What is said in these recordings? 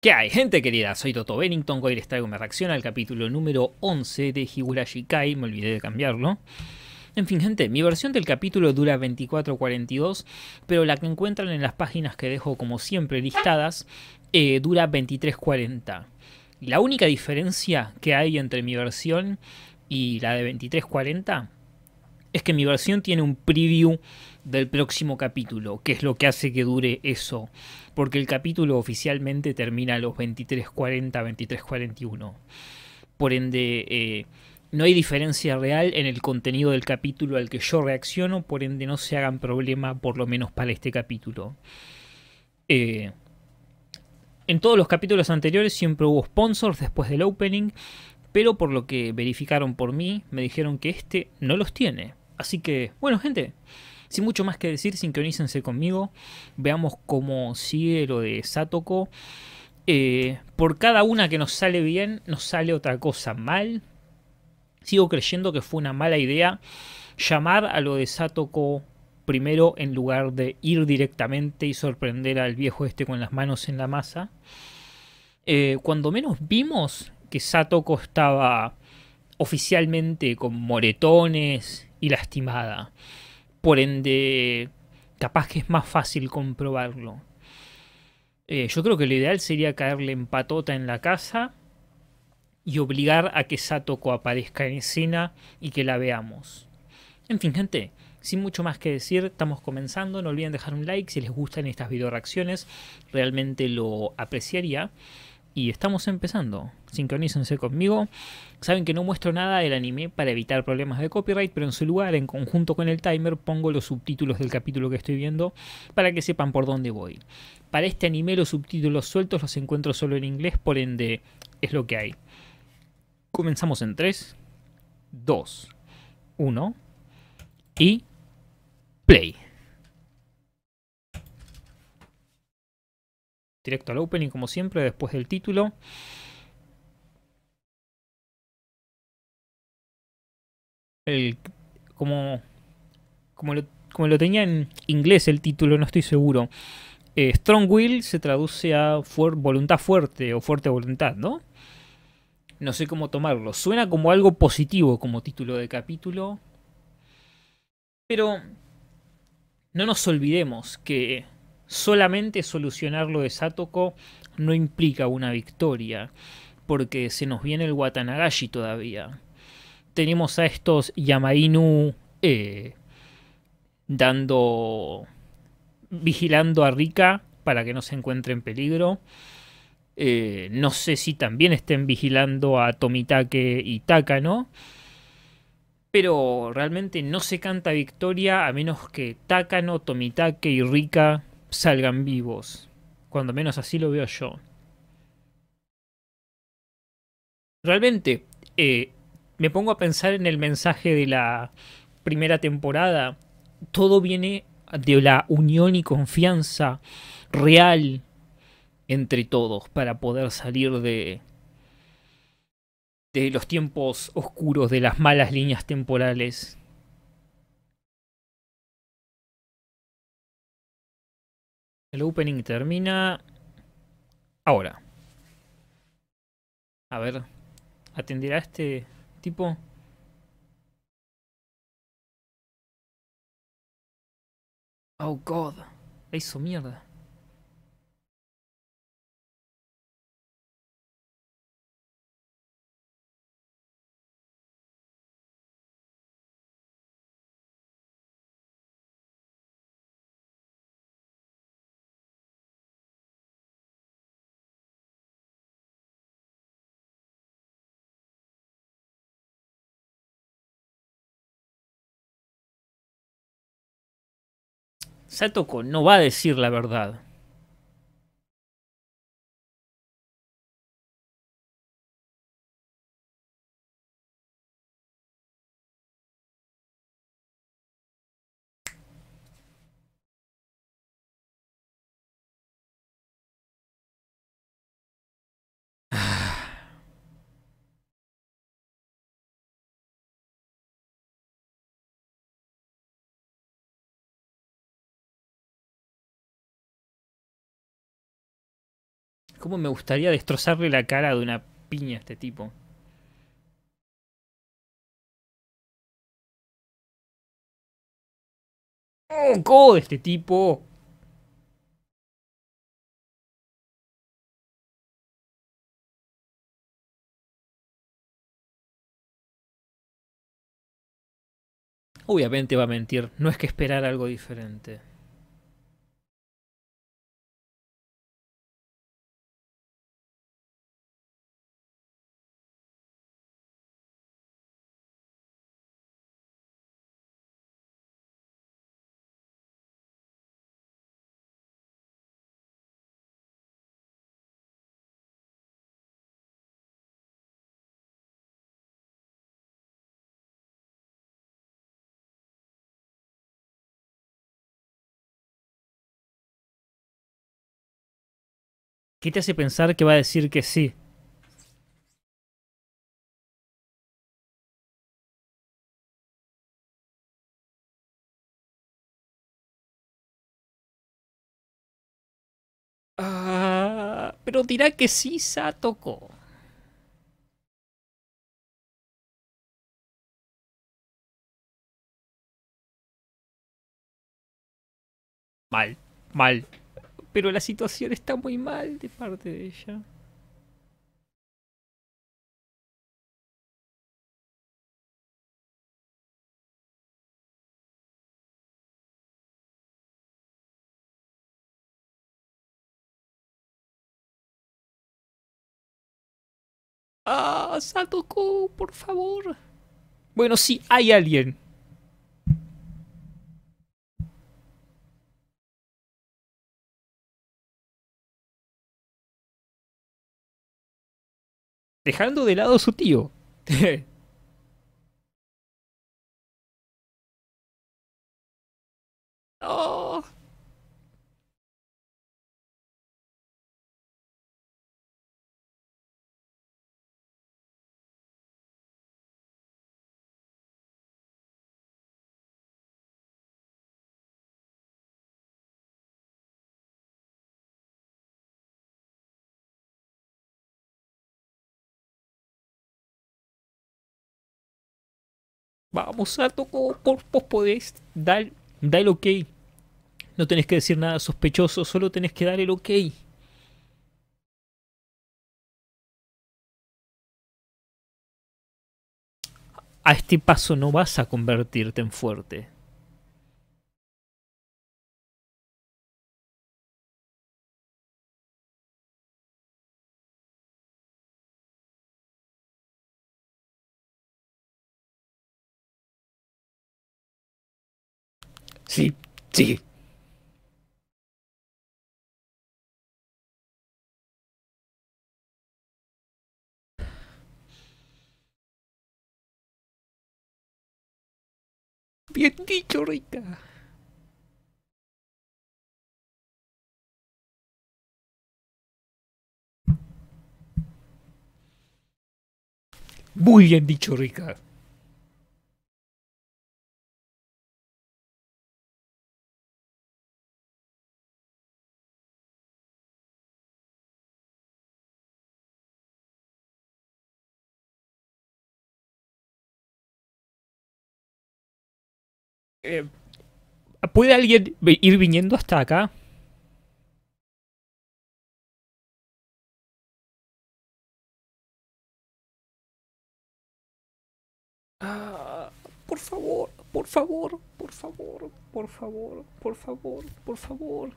¿Qué hay, gente querida? Soy Toto Bennington, hoy les traigo mi reacción al capítulo número 11 de Higurashi Kai, me olvidé de cambiarlo. En fin, gente, mi versión del capítulo dura 24.42, pero la que encuentran en las páginas que dejo como siempre listadas eh, dura 23.40. La única diferencia que hay entre mi versión y la de 23.40 es que mi versión tiene un preview del próximo capítulo, que es lo que hace que dure eso porque el capítulo oficialmente termina a los 23.40, 23.41. Por ende, eh, no hay diferencia real en el contenido del capítulo al que yo reacciono, por ende no se hagan problema, por lo menos para este capítulo. Eh, en todos los capítulos anteriores siempre hubo sponsors después del opening, pero por lo que verificaron por mí, me dijeron que este no los tiene. Así que, bueno gente, sin mucho más que decir, sincronícense conmigo. Veamos cómo sigue lo de Satoko. Eh, por cada una que nos sale bien, nos sale otra cosa mal. Sigo creyendo que fue una mala idea llamar a lo de Satoko primero en lugar de ir directamente y sorprender al viejo este con las manos en la masa. Eh, cuando menos vimos que Satoko estaba oficialmente con moretones y lastimada por ende capaz que es más fácil comprobarlo. Eh, yo creo que lo ideal sería caerle en patota en la casa y obligar a que Satoko aparezca en escena y que la veamos. En fin, gente, sin mucho más que decir, estamos comenzando. No olviden dejar un like si les gustan estas video reacciones. Realmente lo apreciaría y estamos empezando. Sincronícense conmigo. Saben que no muestro nada del anime para evitar problemas de copyright, pero en su lugar, en conjunto con el timer, pongo los subtítulos del capítulo que estoy viendo para que sepan por dónde voy. Para este anime los subtítulos sueltos los encuentro solo en inglés, por ende es lo que hay. Comenzamos en 3, 2, 1 y play. directo al opening como siempre, después del título. como, como, lo, tenía en inglés el título, no estoy seguro. Eh, strong will se traduce a voluntad fuerte o fuerte voluntad, ¿no? No sé cómo tomarlo. Suena como algo positivo como título de capítulo. Pero no nos olvidemos que solamente solucionar lo de Satoko no implica una victoria, porque se nos viene el Watanagashi todavía. Tenemos a estos Yamainu eh, dando. vigilando a Rika para que no se encuentre en peligro. Eh, no sé si también estén vigilando a Tomitake y Takano. pero realmente no se canta victoria a menos que Takano, Tomitake y Rika salgan vivos. Cuando menos así lo veo yo. Realmente, eh, me pongo a pensar en el mensaje de la primera temporada. Todo viene de la unión y confianza real entre todos para poder salir de, de los tiempos oscuros, de las malas líneas temporales El opening termina ahora. A ver, ¿atenderá a este tipo? Oh, God. La hizo mierda. Satoko no va a decir la verdad. me gustaría destrozarle la cara de una piña a este tipo? ¡Oh, de este tipo! Obviamente va a mentir, no es que esperar algo diferente. ¿Qué te hace pensar que va a decir que sí? Ah, pero dirá que sí, Satoko. Mal, mal pero la situación está muy mal de parte de ella. Ah, Satoko, por favor. Bueno, sí, hay alguien dejando de lado a su tío. Vamos, Sato, vos podés, dar, el ok. No tenés que decir nada sospechoso, solo tenés que dar el ok. A este paso no vas a convertirte en fuerte. Sí, sí. Bien dicho, Rica. Muy bien dicho, Rica. Eh, ¿Puede alguien ir viniendo hasta acá? Ah, por favor, por favor, por favor, por favor, por favor, por favor.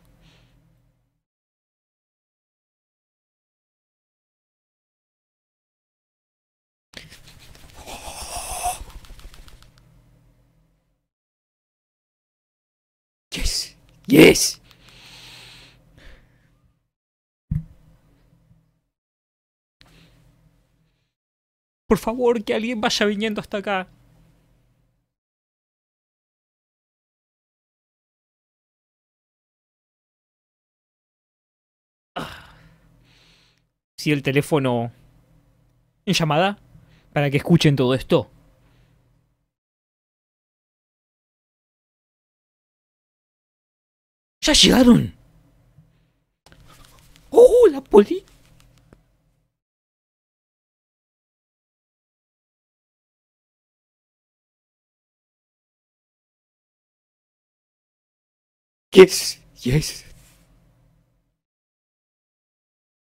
Por favor, que alguien vaya viniendo hasta acá. Ah. Si el teléfono en llamada para que escuchen todo esto. ¡Ya llegaron! ¡Oh, la poli! Yes, yes.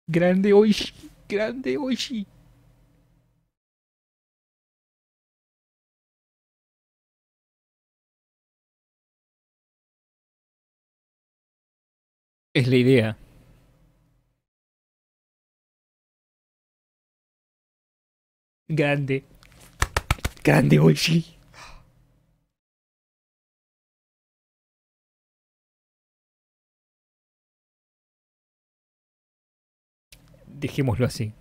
Grande Oishi, grande Oishi. Es la idea. Grande. Grande, sí. Dejémoslo así.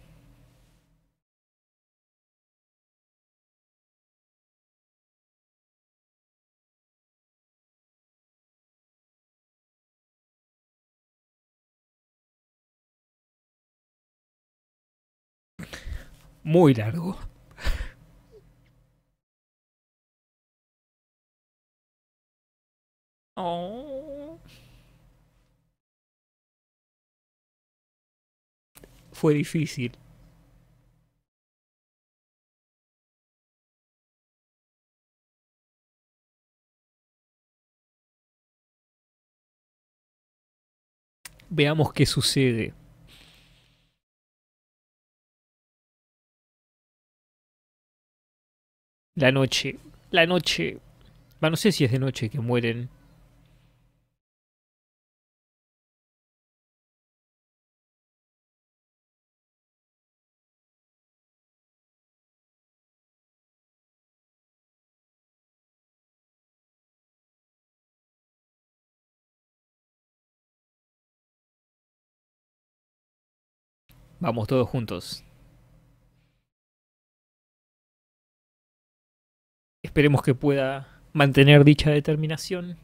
muy largo. Oh. Fue difícil. Veamos qué sucede. La noche. La noche. va, no sé si es de noche que mueren. Vamos todos juntos. Esperemos que pueda mantener dicha determinación.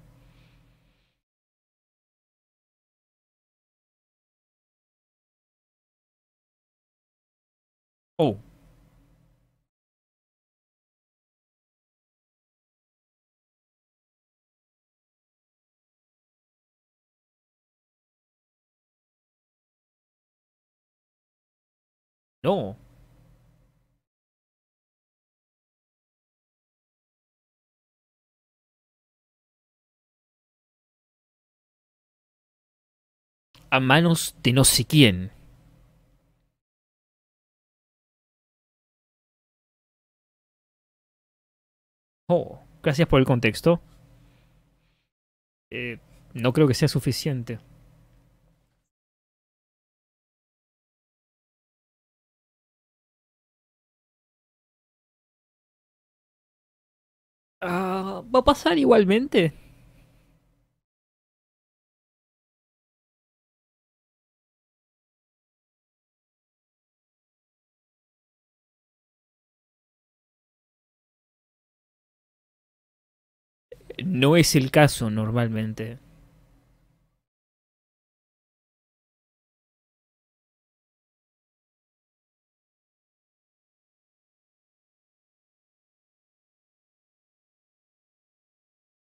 Oh. No. a manos de no sé quién. Oh, gracias por el contexto. Eh, no creo que sea suficiente. Ah, va a pasar igualmente. no es el caso normalmente.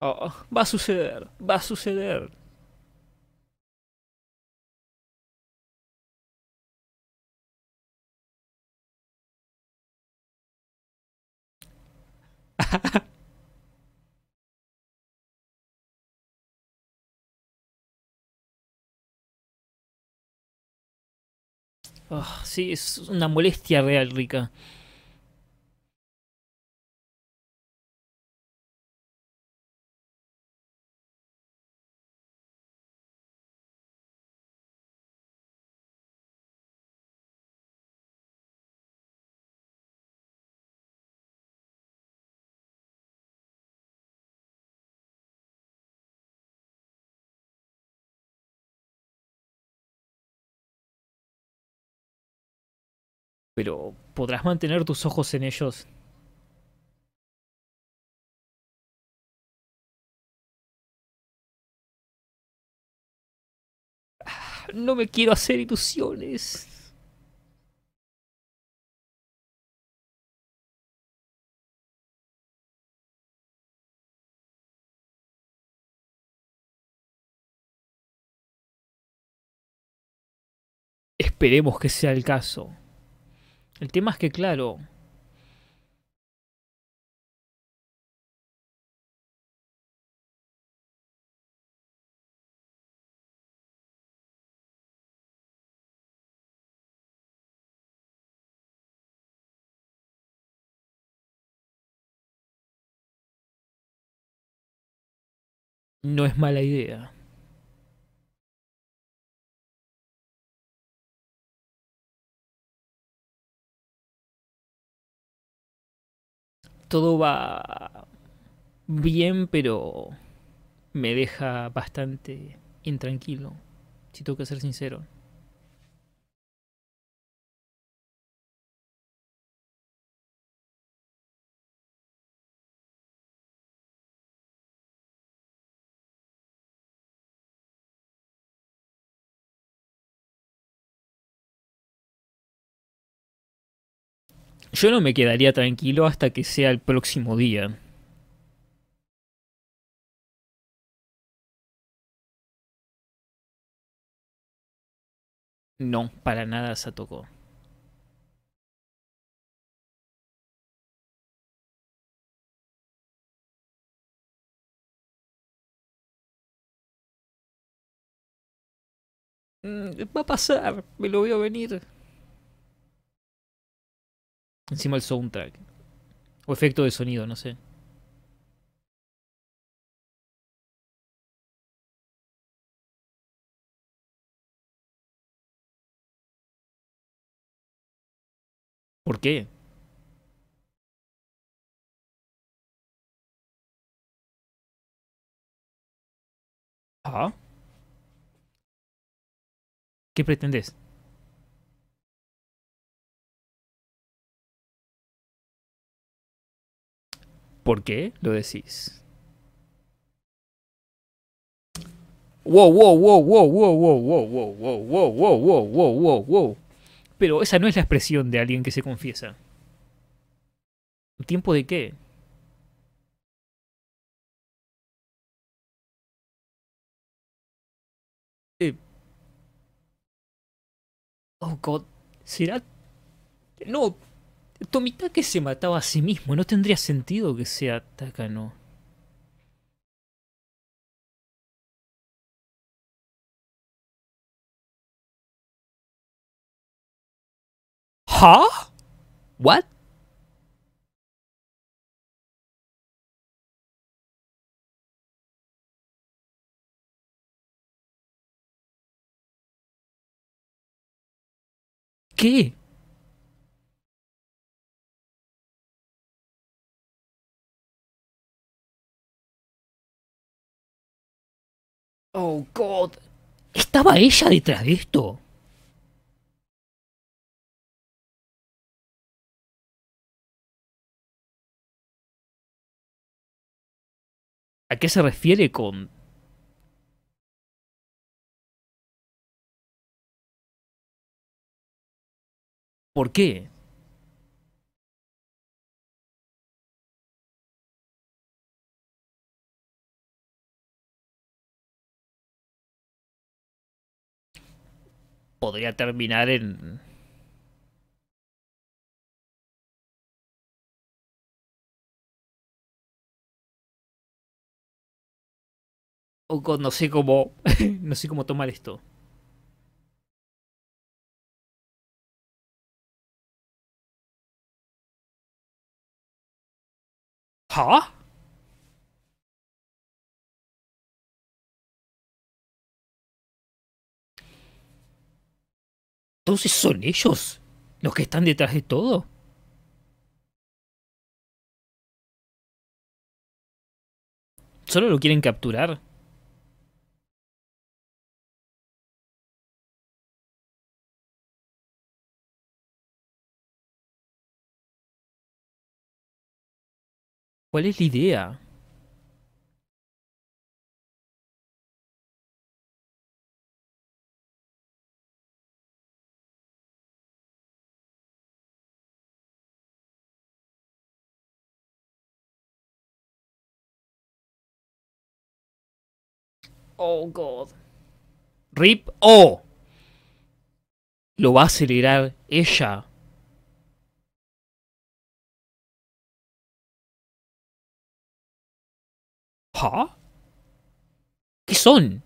Oh, va a suceder, va a suceder. Ah, sí, es una molestia real, Rica. pero ¿podrás mantener tus ojos en ellos? Ah, no me quiero hacer ilusiones. Esperemos que sea el caso. El tema es que, claro, no es mala idea. todo va bien, pero me deja bastante intranquilo, si tengo que ser sincero. Yo no me quedaría tranquilo hasta que sea el próximo día. No, para nada se tocó. Mm, va a pasar, me lo veo venir. Encima el soundtrack. O efecto de sonido, no sé. ¿Por qué? ¿Ah? ¿Qué pretendes? ¿Por qué lo decís? Wow, wow, wow, wow, wow, wow, wow, wow, wow, wow, wow, wow, wow, wow, wow. Pero esa no es la expresión de alguien que se confiesa. ¿Tiempo de qué? Eh. Oh, God. ¿Será? No, Tomita que se mataba a sí mismo, no tendría sentido que sea Takano. no ¿Qué? Oh, God. ¿Estaba ella detrás de esto? ¿A qué se refiere con... ¿Por qué? podría terminar en... no sé cómo... no sé cómo tomar esto. ¿Ah? Entonces son ellos los que están detrás de todo. ¿Solo lo quieren capturar? ¿Cuál es la idea? Oh, God. Rip Oh. Lo va a acelerar ella. ¿Qué son?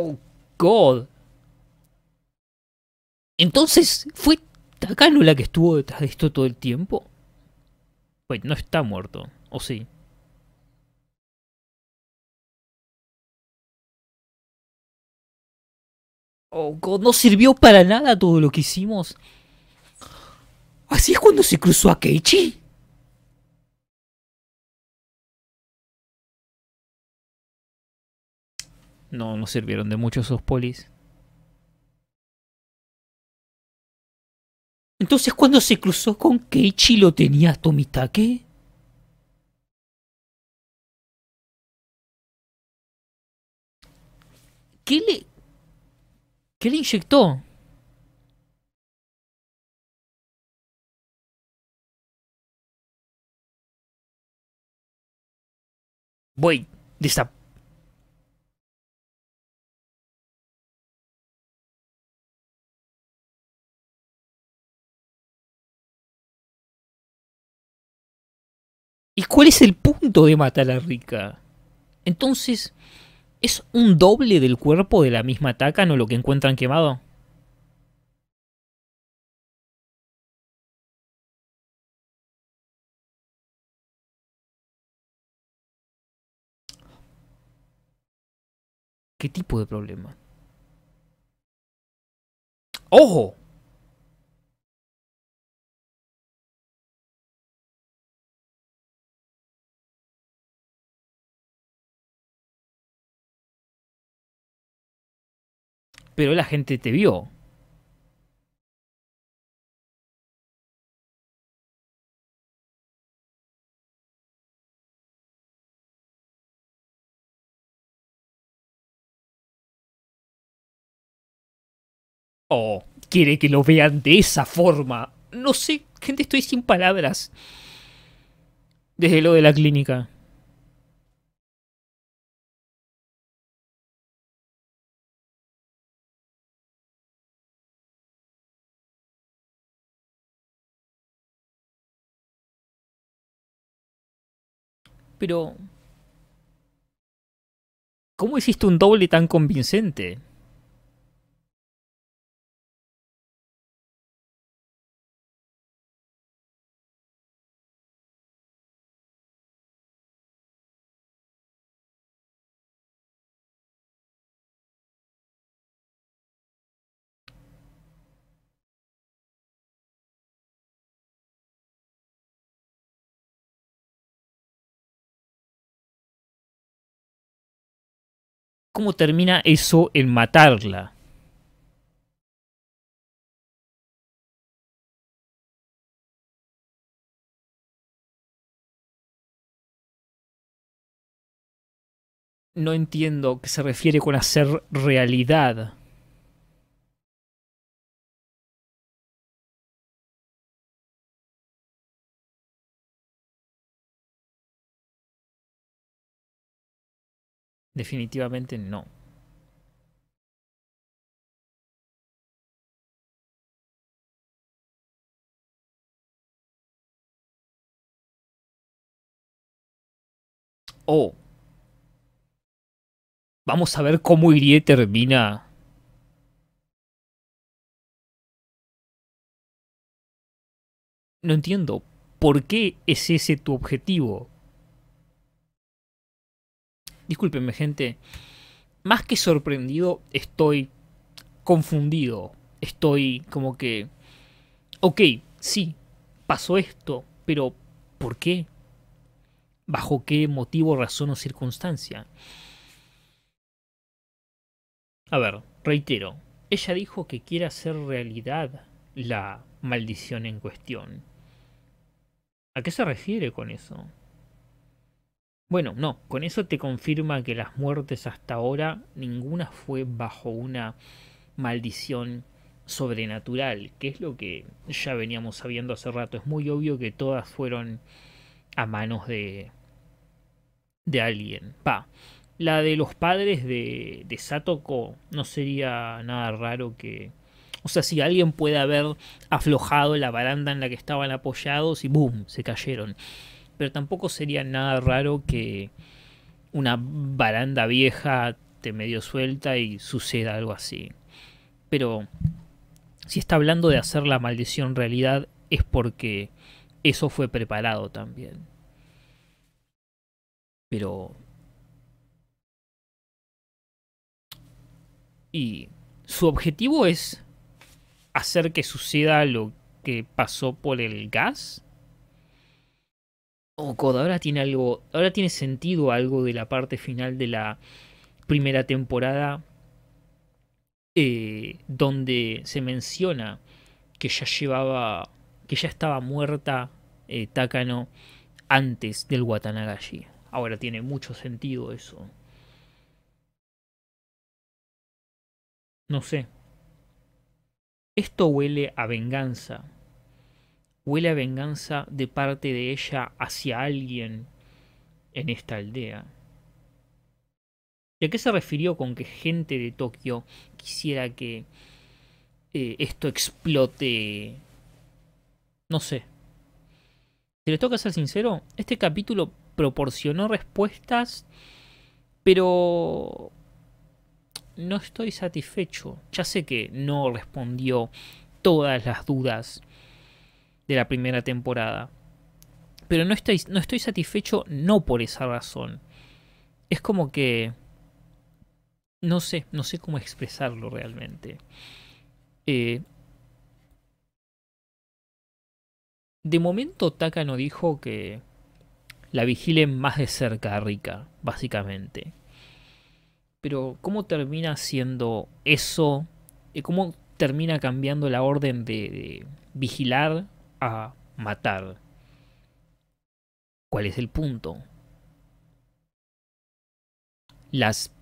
Oh, God. Entonces, ¿fue Takano la que estuvo detrás de esto todo el tiempo? Pues no está muerto, ¿o sí? Oh, God, no sirvió para nada todo lo que hicimos. ¿Así es cuando se cruzó a Keiichi? no, no sirvieron de mucho esos polis. Entonces, cuando se cruzó con Keichi lo tenía Tomitake. ¿Qué le, ¿Qué le inyectó? Voy, Desapareció. ¿Cuál es el punto de matar a la rica? Entonces, ¿es un doble del cuerpo de la misma Taca no lo que encuentran quemado? ¿Qué tipo de problema? ¡Ojo! pero la gente te vio. Oh, quiere que lo vean de esa forma. No sé, gente, estoy sin palabras. Desde lo de la clínica. pero... ¿Cómo hiciste un doble tan convincente? ¿Cómo termina eso en matarla? No entiendo qué se refiere con hacer realidad. Definitivamente no. oh. vamos a ver cómo Irie termina No entiendo. ¿Por qué es ese tu objetivo? Disculpenme, gente, más que sorprendido estoy confundido, estoy como que, ok, sí, pasó esto, pero ¿por qué? ¿Bajo qué motivo, razón o circunstancia? A ver, reitero, ella dijo que quiere hacer realidad la maldición en cuestión. ¿A qué se refiere con eso? Bueno, no, con eso te confirma que las muertes hasta ahora, ninguna fue bajo una maldición sobrenatural, que es lo que ya veníamos sabiendo hace rato. Es muy obvio que todas fueron a manos de, de alguien. Pa, la de los padres de, de Satoko no sería nada raro que... O sea, si alguien puede haber aflojado la baranda en la que estaban apoyados y ¡boom! se cayeron pero tampoco sería nada raro que una baranda vieja te medio suelta y suceda algo así. Pero si está hablando de hacer la maldición realidad es porque eso fue preparado también. Pero... Y su objetivo es hacer que suceda lo que pasó por el gas oh ahora tiene algo, ahora tiene sentido algo de la parte final de la primera temporada eh, donde se menciona que ya llevaba, que ya estaba muerta eh, Takano antes del Watanagashi. Ahora tiene mucho sentido eso. No sé. Esto huele a venganza huele venganza de parte de ella hacia alguien en esta aldea. ¿Y a qué se refirió con que gente de Tokio quisiera que eh, esto explote? No sé. Si les toca ser sincero, este capítulo proporcionó respuestas, pero no estoy satisfecho. Ya sé que no respondió todas las dudas de la primera temporada. Pero no estoy, no estoy satisfecho no por esa razón. Es como que... No sé, no sé cómo expresarlo realmente. Eh, de momento no dijo que la vigilen más de cerca a Rika, básicamente. Pero ¿cómo termina siendo eso? Eh, ¿Cómo termina cambiando la orden de vigilar a matar. ¿Cuál es el punto? Las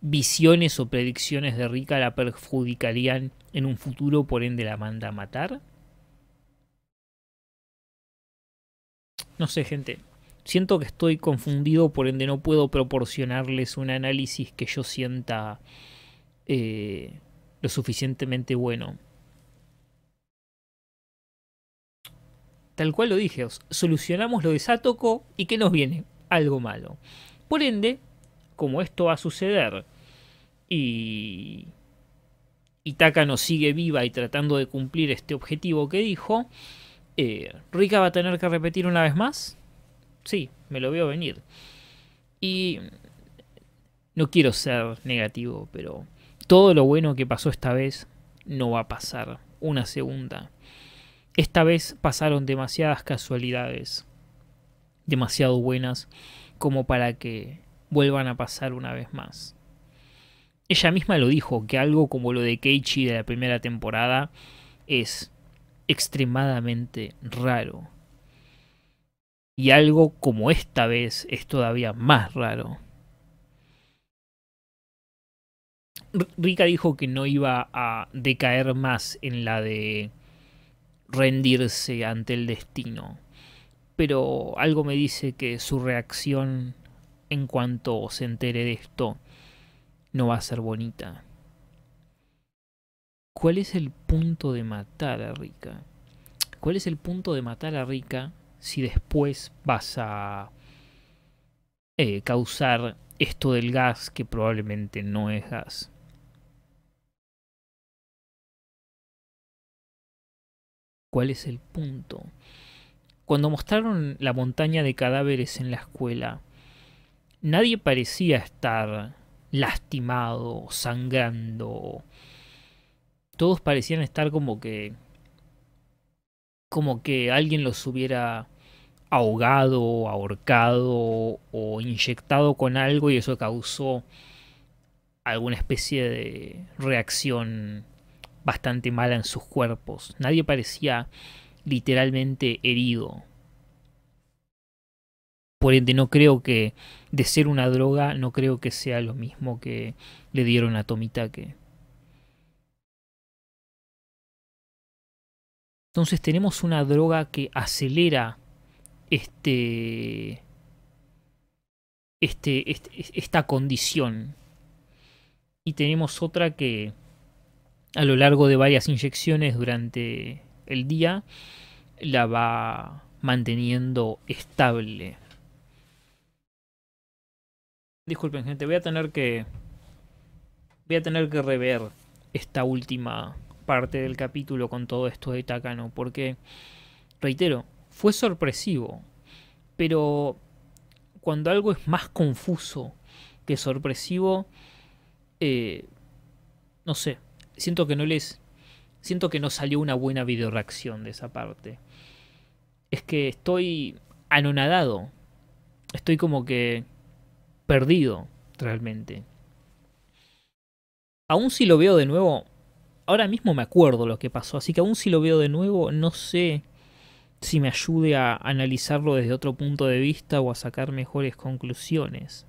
visiones o predicciones de Rica la perjudicarían en un futuro, por ende la manda a matar. No sé, gente. Siento que estoy confundido, por ende no puedo proporcionarles un análisis que yo sienta eh, lo suficientemente bueno. tal cual lo dije, solucionamos lo de Satoko y que nos viene algo malo. Por ende, como esto va a suceder y Itaka nos sigue viva y tratando de cumplir este objetivo que dijo, eh, Rika va a tener que repetir una vez más. Sí, me lo veo venir. Y no quiero ser negativo, pero todo lo bueno que pasó esta vez no va a pasar una segunda. Esta vez pasaron demasiadas casualidades, demasiado buenas, como para que vuelvan a pasar una vez más. Ella misma lo dijo, que algo como lo de Keiichi de la primera temporada es extremadamente raro. Y algo como esta vez es todavía más raro. Rika dijo que no iba a decaer más en la de rendirse ante el destino, pero algo me dice que su reacción en cuanto se entere de esto no va a ser bonita. ¿Cuál es el punto de matar a Rica? ¿Cuál es el punto de matar a Rica si después vas a eh, causar esto del gas que probablemente no es gas? ¿Cuál es el punto? Cuando mostraron la montaña de cadáveres en la escuela, nadie parecía estar lastimado, sangrando. Todos parecían estar como que como que alguien los hubiera ahogado, ahorcado o inyectado con algo y eso causó alguna especie de reacción bastante mala en sus cuerpos. Nadie parecía literalmente herido. Por ende, no creo que de ser una droga, no creo que sea lo mismo que le dieron a Tomitake. Entonces tenemos una droga que acelera este, este, este esta condición. Y tenemos otra que a lo largo de varias inyecciones durante el día la va manteniendo estable. Disculpen gente, voy a tener que voy a tener que rever esta última parte del capítulo con todo esto de Takano porque reitero, fue sorpresivo, pero cuando algo es más confuso que sorpresivo eh, no sé, siento que no les... Siento que no salió una buena reacción de esa parte. Es que estoy anonadado. Estoy como que perdido realmente. Aún si lo veo de nuevo, ahora mismo me acuerdo lo que pasó, así que aún si lo veo de nuevo, no sé si me ayude a analizarlo desde otro punto de vista o a sacar mejores conclusiones.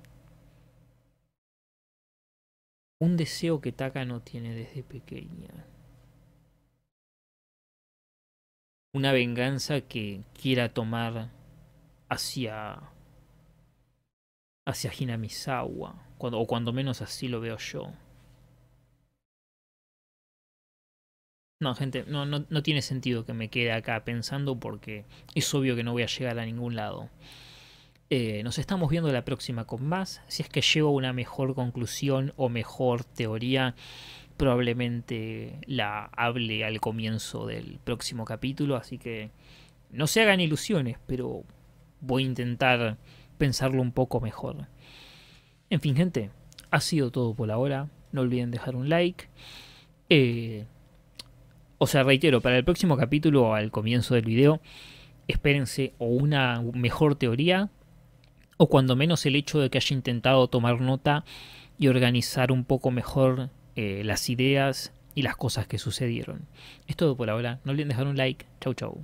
Un deseo que Taka no tiene desde pequeña. Una venganza que quiera tomar hacia hacia Hinamizawa, cuando, o cuando menos así lo veo yo. No, gente, no, no, no tiene sentido que me quede acá pensando porque es obvio que no voy a llegar a ningún lado. Eh, nos estamos viendo la próxima con más. Si es que llego a una mejor conclusión o mejor teoría, probablemente la hable al comienzo del próximo capítulo. Así que no se hagan ilusiones, pero voy a intentar pensarlo un poco mejor. En fin, gente, ha sido todo por ahora. No olviden dejar un like. Eh, o sea, reitero, para el próximo capítulo, o al comienzo del video, espérense o una mejor teoría o cuando menos el hecho de que haya intentado tomar nota y organizar un poco mejor eh, las ideas y las cosas que sucedieron. Es todo por ahora. No olviden dejar un like. Chau, chau.